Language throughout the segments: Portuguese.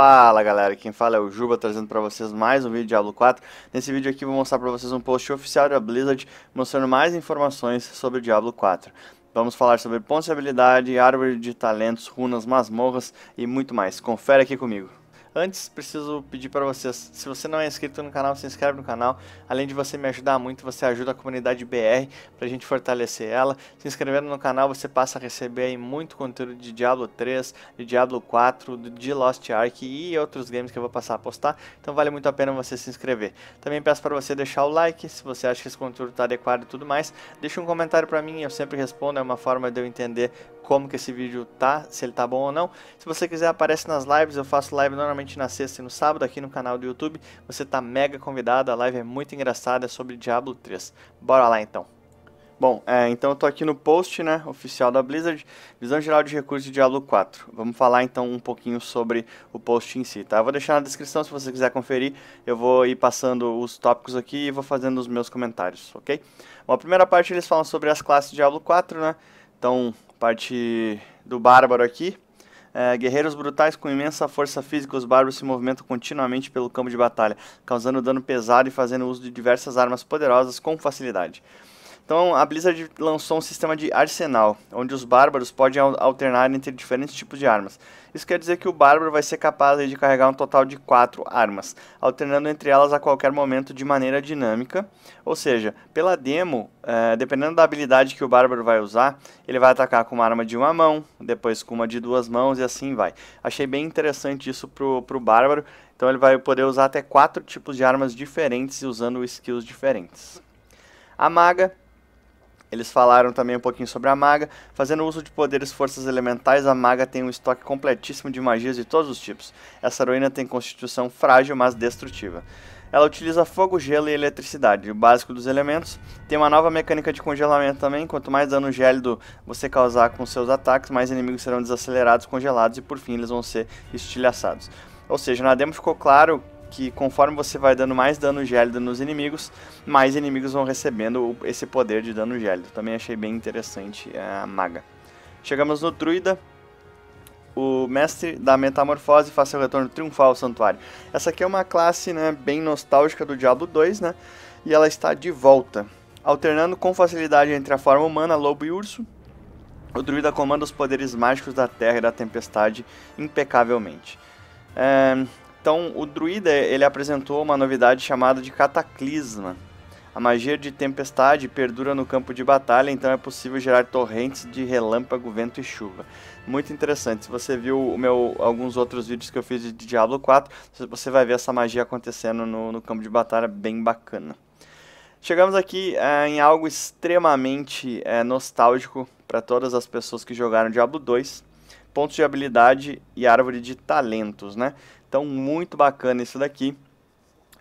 Fala galera, quem fala é o Juba, trazendo para vocês mais um vídeo de Diablo 4. Nesse vídeo aqui vou mostrar para vocês um post oficial da Blizzard, mostrando mais informações sobre o Diablo 4. Vamos falar sobre pontos de habilidade, árvore de talentos, runas, masmorras e muito mais. Confere aqui comigo. Antes, preciso pedir para vocês, se você não é inscrito no canal, se inscreve no canal. Além de você me ajudar muito, você ajuda a comunidade BR para a gente fortalecer ela. Se inscrevendo no canal, você passa a receber muito conteúdo de Diablo 3, de Diablo 4, de Lost Ark e outros games que eu vou passar a postar. Então vale muito a pena você se inscrever. Também peço para você deixar o like, se você acha que esse conteúdo está adequado e tudo mais. Deixa um comentário para mim, eu sempre respondo, é uma forma de eu entender como que esse vídeo tá, se ele tá bom ou não. Se você quiser aparece nas lives, eu faço live normalmente na sexta e no sábado aqui no canal do YouTube. Você tá mega convidado, a live é muito engraçada, é sobre Diablo 3. Bora lá então. Bom, é, então eu tô aqui no post, né, oficial da Blizzard, visão geral de recursos de Diablo 4. Vamos falar então um pouquinho sobre o post em si, tá? Eu vou deixar na descrição se você quiser conferir, eu vou ir passando os tópicos aqui e vou fazendo os meus comentários, ok? Bom, a primeira parte eles falam sobre as classes de Diablo 4, né, então parte do bárbaro aqui. É, guerreiros brutais com imensa força física, os bárbaros se movimentam continuamente pelo campo de batalha, causando dano pesado e fazendo uso de diversas armas poderosas com facilidade. Então a Blizzard lançou um sistema de arsenal, onde os bárbaros podem alternar entre diferentes tipos de armas. Isso quer dizer que o bárbaro vai ser capaz de carregar um total de 4 armas, alternando entre elas a qualquer momento de maneira dinâmica. Ou seja, pela demo, eh, dependendo da habilidade que o bárbaro vai usar, ele vai atacar com uma arma de uma mão, depois com uma de duas mãos e assim vai. Achei bem interessante isso pro, pro bárbaro, então ele vai poder usar até 4 tipos de armas diferentes e usando skills diferentes. A maga eles falaram também um pouquinho sobre a maga. Fazendo uso de poderes forças elementais, a maga tem um estoque completíssimo de magias de todos os tipos. Essa heroína tem constituição frágil, mas destrutiva. Ela utiliza fogo, gelo e eletricidade, o básico dos elementos. Tem uma nova mecânica de congelamento também. Quanto mais dano gélido você causar com seus ataques, mais inimigos serão desacelerados, congelados e por fim eles vão ser estilhaçados. Ou seja, na demo ficou claro que conforme você vai dando mais dano gélido nos inimigos, mais inimigos vão recebendo esse poder de dano gélido. Também achei bem interessante é, a maga. Chegamos no Druida. O mestre da metamorfose faz seu retorno triunfal ao santuário. Essa aqui é uma classe né, bem nostálgica do Diablo 2, né? E ela está de volta. Alternando com facilidade entre a forma humana, lobo e urso, o druida comanda os poderes mágicos da terra e da tempestade impecavelmente. É, então, o druida ele apresentou uma novidade chamada de cataclisma. A magia de tempestade perdura no campo de batalha, então é possível gerar torrentes de relâmpago, vento e chuva. Muito interessante. Se você viu o meu, alguns outros vídeos que eu fiz de Diablo 4, você vai ver essa magia acontecendo no, no campo de batalha, bem bacana. Chegamos aqui é, em algo extremamente é, nostálgico para todas as pessoas que jogaram Diablo 2. Pontos de habilidade e árvore de talentos, né? Então, muito bacana isso daqui.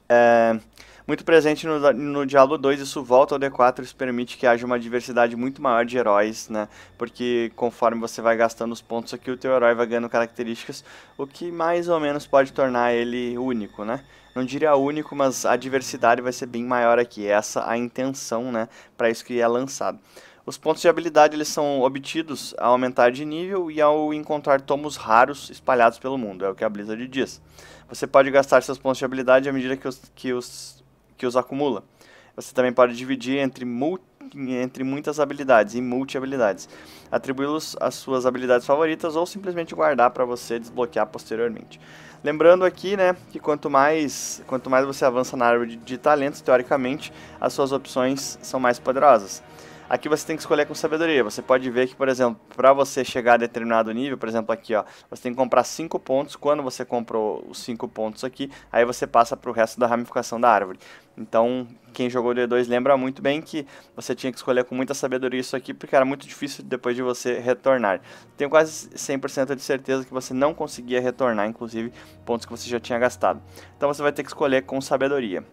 É, muito presente no, no Diablo 2, isso volta ao D4, isso permite que haja uma diversidade muito maior de heróis, né? Porque conforme você vai gastando os pontos aqui, o teu herói vai ganhando características, o que mais ou menos pode tornar ele único, né? Não diria único, mas a diversidade vai ser bem maior aqui, essa é a intenção, né? Para isso que é lançado. Os pontos de habilidade eles são obtidos ao aumentar de nível e ao encontrar tomos raros espalhados pelo mundo, é o que a Blizzard diz. Você pode gastar seus pontos de habilidade à medida que os, que os, que os acumula. Você também pode dividir entre, multi, entre muitas habilidades e multi-habilidades, atribuí-los às suas habilidades favoritas ou simplesmente guardar para você desbloquear posteriormente. Lembrando aqui, né, que quanto mais, quanto mais você avança na árvore de, de talentos, teoricamente, as suas opções são mais poderosas. Aqui você tem que escolher com sabedoria. Você pode ver que, por exemplo, para você chegar a determinado nível, por exemplo, aqui, ó, você tem que comprar 5 pontos. Quando você comprou os 5 pontos aqui, aí você passa para o resto da ramificação da árvore. Então, quem jogou D2 lembra muito bem que você tinha que escolher com muita sabedoria isso aqui, porque era muito difícil depois de você retornar. Tenho quase 100% de certeza que você não conseguia retornar, inclusive, pontos que você já tinha gastado. Então você vai ter que escolher com sabedoria.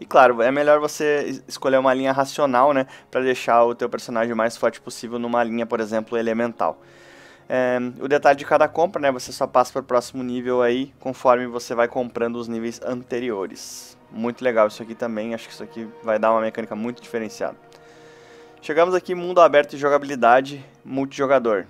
E claro, é melhor você escolher uma linha racional, né, para deixar o teu personagem o mais forte possível numa linha, por exemplo, elemental. É, o detalhe de cada compra, né, você só passa para o próximo nível aí, conforme você vai comprando os níveis anteriores. Muito legal isso aqui também, acho que isso aqui vai dar uma mecânica muito diferenciada. Chegamos aqui mundo aberto e jogabilidade multijogador.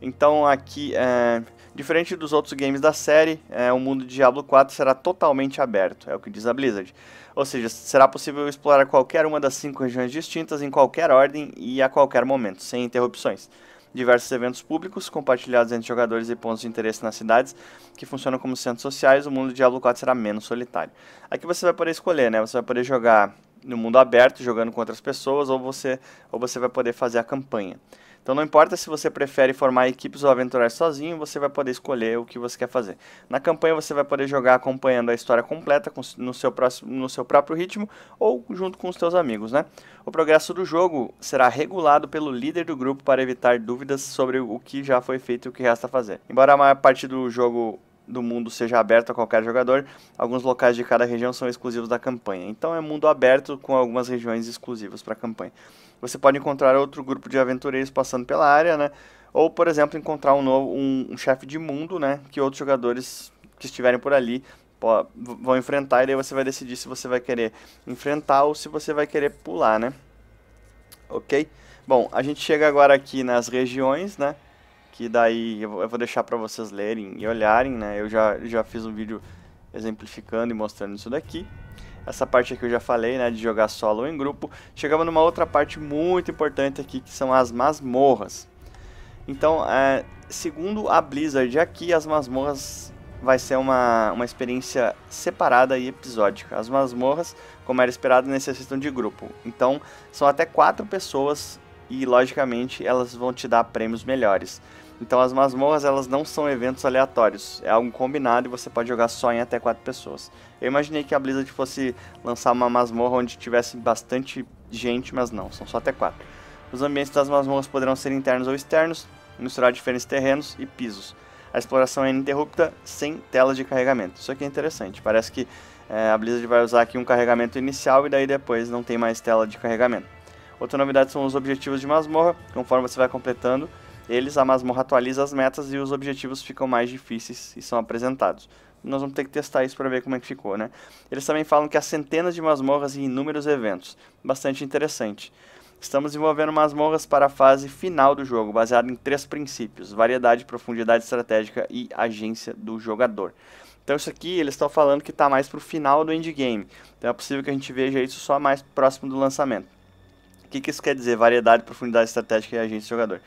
Então aqui é, Diferente dos outros games da série, é, o mundo de Diablo 4 será totalmente aberto, é o que diz a Blizzard. Ou seja, será possível explorar qualquer uma das cinco regiões distintas em qualquer ordem e a qualquer momento, sem interrupções. Diversos eventos públicos, compartilhados entre jogadores e pontos de interesse nas cidades, que funcionam como centros sociais, o mundo de Diablo 4 será menos solitário. Aqui você vai poder escolher, né? Você vai poder jogar no mundo aberto, jogando com outras pessoas, ou você, ou você vai poder fazer a campanha. Então não importa se você prefere formar equipes ou aventurar sozinho, você vai poder escolher o que você quer fazer. Na campanha você vai poder jogar acompanhando a história completa no, seu próximo, no seu próprio ritmo ou junto com os seus amigos, né? O progresso do jogo será regulado pelo líder do grupo para evitar dúvidas sobre o que já foi feito e o que resta fazer. Embora a maior parte do jogo do mundo seja aberto a qualquer jogador. Alguns locais de cada região são exclusivos da campanha. Então é mundo aberto com algumas regiões exclusivas para a campanha. Você pode encontrar outro grupo de aventureiros passando pela área, né? Ou, por exemplo, encontrar um novo um, um chefe de mundo, né, que outros jogadores que estiverem por ali pô, vão enfrentar e daí você vai decidir se você vai querer enfrentar ou se você vai querer pular, né? OK? Bom, a gente chega agora aqui nas regiões, né? que daí eu vou deixar para vocês lerem e olharem, né? Eu já, já fiz um vídeo exemplificando e mostrando isso daqui. Essa parte aqui eu já falei, né, de jogar solo ou em grupo. Chegamos numa outra parte muito importante aqui, que são as masmorras. Então, é, segundo a Blizzard aqui, as masmorras vai ser uma, uma experiência separada e episódica. As masmorras, como era esperado, necessitam de grupo. Então, são até quatro pessoas e, logicamente, elas vão te dar prêmios melhores. Então as masmorras elas não são eventos aleatórios, é algo combinado e você pode jogar só em até quatro pessoas. Eu imaginei que a Blizzard fosse lançar uma masmorra onde tivesse bastante gente, mas não, são só até quatro. Os ambientes das masmorras poderão ser internos ou externos, misturar diferentes terrenos e pisos. A exploração é ininterrupta, sem tela de carregamento. Isso aqui é interessante, parece que é, a Blizzard vai usar aqui um carregamento inicial e daí depois não tem mais tela de carregamento. Outra novidade são os objetivos de masmorra, conforme você vai completando, eles, a masmorra atualiza as metas e os objetivos ficam mais difíceis e são apresentados. Nós vamos ter que testar isso para ver como é que ficou, né? Eles também falam que há centenas de masmorras e inúmeros eventos. Bastante interessante. Estamos desenvolvendo masmorras para a fase final do jogo, baseado em três princípios: variedade, profundidade estratégica e agência do jogador. Então isso aqui eles estão falando que está mais para o final do endgame. Então é possível que a gente veja isso só mais próximo do lançamento. O que, que isso quer dizer? Variedade, profundidade estratégica e agência do jogador.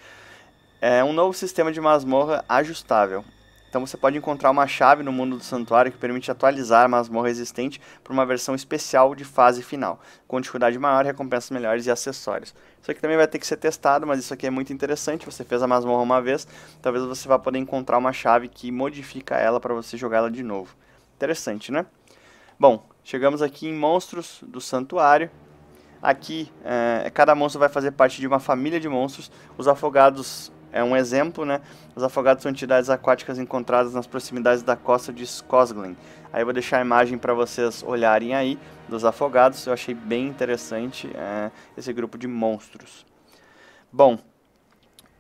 É um novo sistema de masmorra ajustável. Então você pode encontrar uma chave no mundo do santuário que permite atualizar a masmorra existente para uma versão especial de fase final, com dificuldade maior, recompensas melhores e acessórios. Isso aqui também vai ter que ser testado, mas isso aqui é muito interessante. Você fez a masmorra uma vez, talvez você vá poder encontrar uma chave que modifica ela para você jogar ela de novo. Interessante, né? Bom, chegamos aqui em Monstros do Santuário. Aqui, é, cada monstro vai fazer parte de uma família de monstros. Os afogados é um exemplo, né? Os afogados são entidades aquáticas encontradas nas proximidades da costa de Skosglen. Aí eu vou deixar a imagem para vocês olharem aí dos afogados. Eu achei bem interessante é, esse grupo de monstros. Bom,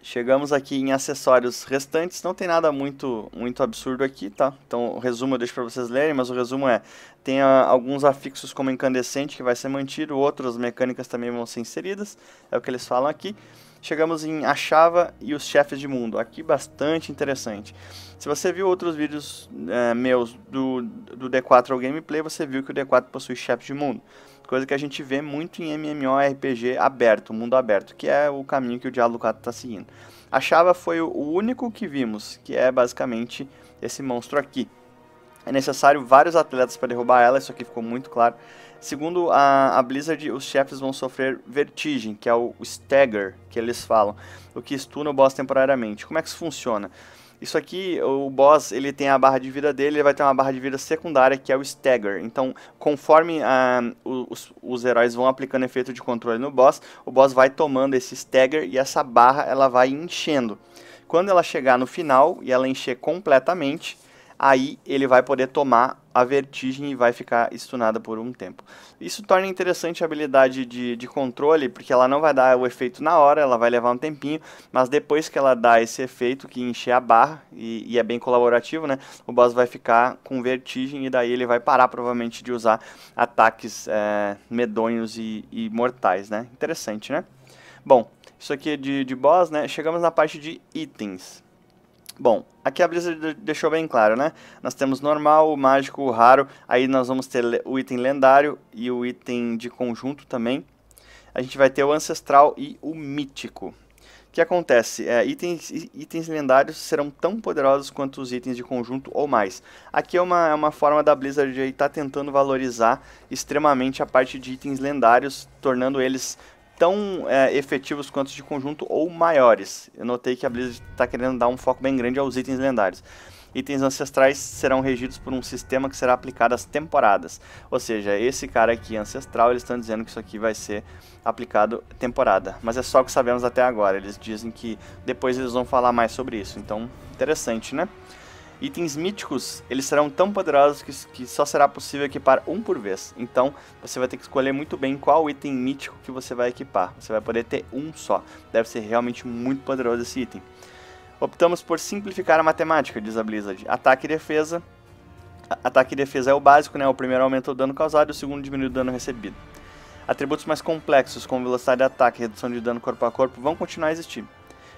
chegamos aqui em acessórios restantes. Não tem nada muito, muito absurdo aqui, tá? Então o resumo eu deixo para vocês lerem, mas o resumo é: tem a, ah, alguns afixos como incandescente que vai ser mantido, outras mecânicas também vão ser inseridas. É o que eles falam aqui chegamos em Achava e os chefes de mundo. Aqui bastante interessante. Se você viu outros vídeos é, meus do, do D4 ao gameplay, você viu que o D4 possui chefes de mundo. Coisa que a gente vê muito em MMORPG aberto, mundo aberto, que é o caminho que o Diablo 4 está seguindo. a Chava foi o único que vimos, que é basicamente esse monstro aqui. É necessário vários atletas para derrubar ela, isso aqui ficou muito claro. Segundo a, a, Blizzard, os chefes vão sofrer vertigem, que é o, stagger que eles falam, o que estuna o boss temporariamente. Como é que isso funciona? Isso aqui, o boss, ele tem a barra de vida dele, ele vai ter uma barra de vida secundária, que é o Stagger. Então, conforme ah, os, os, heróis vão aplicando efeito de controle no boss, o boss vai tomando esse Stagger e essa barra, ela vai enchendo. Quando ela chegar no final e ela encher completamente, aí ele vai poder tomar a vertigem e vai ficar estunada por um tempo. Isso torna interessante a habilidade de, de controle, porque ela não vai dar o efeito na hora, ela vai levar um tempinho, mas depois que ela dá esse efeito que encher a barra, e, e é bem colaborativo, né? O boss vai ficar com vertigem e daí ele vai parar provavelmente de usar ataques é, medonhos e, e mortais, né? Interessante, né? Bom, isso aqui é de, de boss, né? Chegamos na parte de itens. Bom, aqui a Blizzard deixou bem claro, né? Nós temos normal, mágico, raro, aí nós vamos ter o item lendário e o item de conjunto também. A gente vai ter o ancestral e o mítico. O que acontece? É, itens, itens lendários serão tão poderosos quanto os itens de conjunto ou mais. Aqui é uma, é uma forma da Blizzard estar tá tentando valorizar extremamente a parte de itens lendários, tornando eles tão é, efetivos quanto de conjunto ou maiores. Eu notei que a Blizzard está querendo dar um foco bem grande aos itens lendários. Itens ancestrais serão regidos por um sistema que será aplicado às temporadas. Ou seja, esse cara aqui ancestral, eles estão dizendo que isso aqui vai ser aplicado temporada. Mas é só o que sabemos até agora. Eles dizem que depois eles vão falar mais sobre isso. Então, interessante, né? Itens míticos, eles serão tão poderosos que, que só será possível equipar um por vez. Então, você vai ter que escolher muito bem qual item mítico que você vai equipar. Você vai poder ter um só. Deve ser realmente muito poderoso esse item. Optamos por simplificar a matemática, diz a Blizzard. Ataque e defesa. Ataque e defesa é o básico, né? O primeiro aumenta o dano causado e o segundo diminui o dano recebido. Atributos mais complexos, como velocidade de ataque e redução de dano corpo a corpo, vão continuar a existir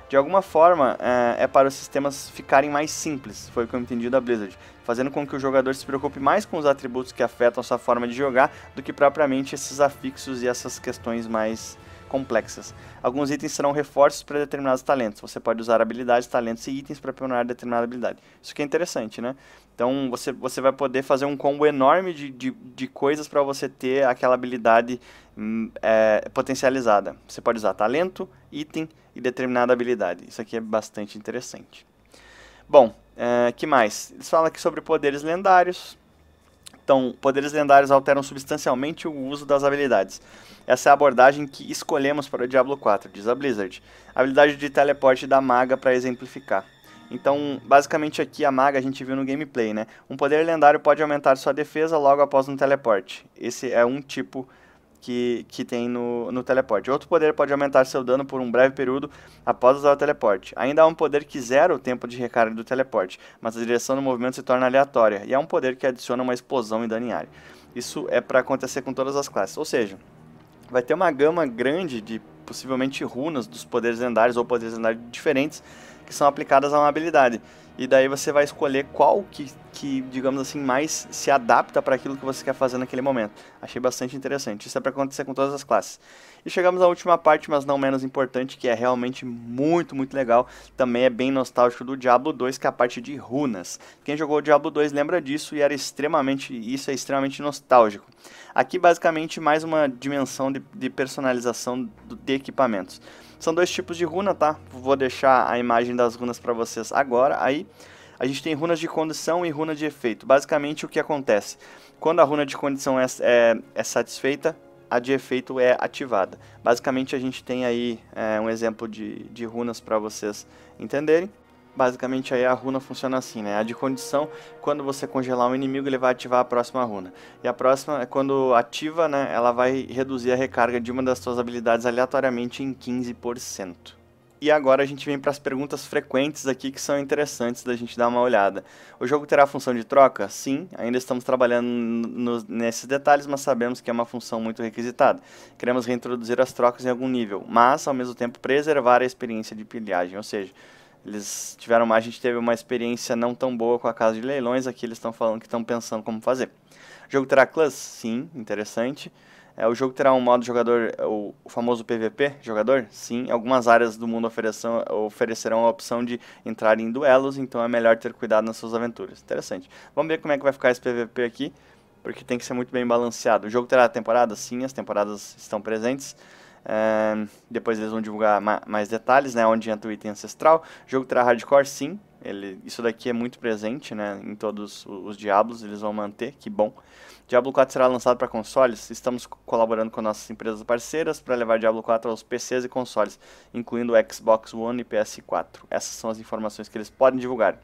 de alguma forma, é, é, para os sistemas ficarem mais simples, foi o que eu entendi da Blizzard, fazendo com que o jogador se preocupe mais com os atributos que afetam sua forma de jogar do que propriamente esses afixos e essas questões mais complexas. Alguns itens serão reforços para determinados talentos. Você pode usar habilidades, talentos e itens para pionar determinada habilidade. Isso que é interessante, né? Então você, você vai poder fazer um combo enorme de, de, de coisas para você ter aquela habilidade hum, é, potencializada. Você pode usar talento, item e determinada habilidade. Isso aqui é bastante interessante. Bom, é, que mais? Eles falam aqui sobre poderes lendários então, poderes lendários alteram substancialmente o uso das habilidades. Essa é a abordagem que escolhemos para o Diablo 4, diz a Blizzard. A habilidade de teleporte da maga para exemplificar. Então, basicamente aqui a maga a gente viu no gameplay, né? Um poder lendário pode aumentar sua defesa logo após um teleporte. Esse é um tipo que, que tem no, no teleporte. Outro poder pode aumentar seu dano por um breve período após usar o teleporte. Ainda há um poder que zera o tempo de recarga do teleporte, mas a direção do movimento se torna aleatória, e há um poder que adiciona uma explosão em dano em área. Isso é para acontecer com todas as classes, ou seja, vai ter uma gama grande de possivelmente runas dos poderes lendários ou poderes lendários diferentes que são aplicadas a uma habilidade. E daí você vai escolher qual que que, digamos assim, mais se adapta para aquilo que você quer fazer naquele momento. Achei bastante interessante. Isso é para acontecer com todas as classes. E chegamos à última parte, mas não menos importante, que é realmente muito, muito legal. Também é bem nostálgico do Diablo 2, que é a parte de runas. Quem jogou o Diablo 2 lembra disso e era extremamente, isso é extremamente nostálgico. Aqui basicamente mais uma dimensão de, de personalização de equipamentos. São dois tipos de runa, tá? Vou deixar a imagem das runas para vocês agora aí a gente tem runas de condição e runa de efeito. Basicamente, o que acontece? Quando a runa de condição é, é, é satisfeita, a de efeito é ativada. Basicamente, a gente tem aí é, um exemplo de, de runas para vocês entenderem. Basicamente, aí a runa funciona assim, né? A de condição, quando você congelar um inimigo, ele vai ativar a próxima runa. E a próxima, é quando ativa, né, ela vai reduzir a recarga de uma das suas habilidades aleatoriamente em 15%. E agora a gente vem para as perguntas frequentes aqui que são interessantes da gente dar uma olhada. O jogo terá função de troca? Sim, ainda estamos trabalhando nesses detalhes, mas sabemos que é uma função muito requisitada. Queremos reintroduzir as trocas em algum nível, mas ao mesmo tempo preservar a experiência de pilhagem, ou seja, eles tiveram a gente teve uma experiência não tão boa com a casa de leilões, aqui eles estão falando que estão pensando como fazer. O jogo terá class? Sim, interessante. É, o jogo terá um modo jogador, é, o, o famoso PVP jogador? Sim, algumas áreas do mundo ofereçam, oferecerão a opção de entrar em duelos, então é melhor ter cuidado nas suas aventuras. Interessante. Vamos ver como é que vai ficar esse PVP aqui, porque tem que ser muito bem balanceado. O jogo terá temporada? Sim, as temporadas estão presentes. É, depois eles vão divulgar ma mais detalhes, né, onde entra o item ancestral. O jogo terá hardcore? Sim, ele, isso daqui é muito presente, né? Em todos os Diablos, eles vão manter, que bom. Diablo 4 será lançado para consoles. Estamos colaborando com nossas empresas parceiras para levar Diablo 4 aos PCs e consoles, incluindo Xbox One e PS4. Essas são as informações que eles podem divulgar.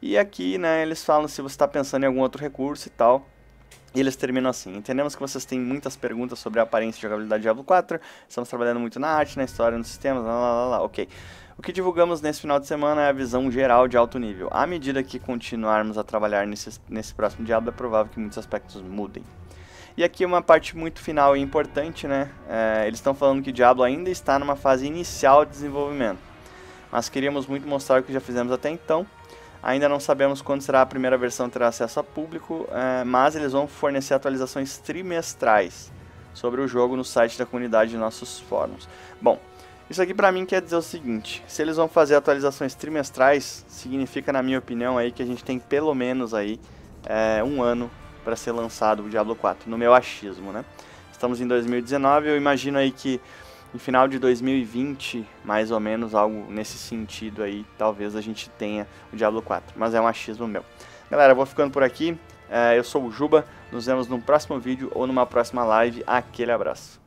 E aqui, né, eles falam se você está pensando em algum outro recurso e tal. E eles terminam assim: Entendemos que vocês têm muitas perguntas sobre a aparência e jogabilidade de Diablo 4. Estamos trabalhando muito na arte, na história, nos sistemas, lá, lá, lá, lá. ok. O que divulgamos nesse final de semana é a visão geral de alto nível. À medida que continuarmos a trabalhar nesse, nesse próximo diabo, é provável que muitos aspectos mudem. E aqui uma parte muito final e importante, né? É, eles estão falando que Diablo ainda está numa fase inicial de desenvolvimento. Mas queríamos muito mostrar o que já fizemos até então. Ainda não sabemos quando será a primeira versão terá acesso a público, é, mas eles vão fornecer atualizações trimestrais sobre o jogo no site da comunidade e nossos fóruns. Bom, isso aqui para mim quer dizer o seguinte, se eles vão fazer atualizações trimestrais, significa na minha opinião aí que a gente tem pelo menos aí é, um ano para ser lançado o Diablo 4, no meu achismo, né? Estamos em 2019, eu imagino aí que no final de 2020, mais ou menos, algo nesse sentido aí, talvez a gente tenha o Diablo 4, mas é um achismo meu. Galera, eu vou ficando por aqui, é, eu sou o Juba, nos vemos num próximo vídeo ou numa próxima live, aquele abraço.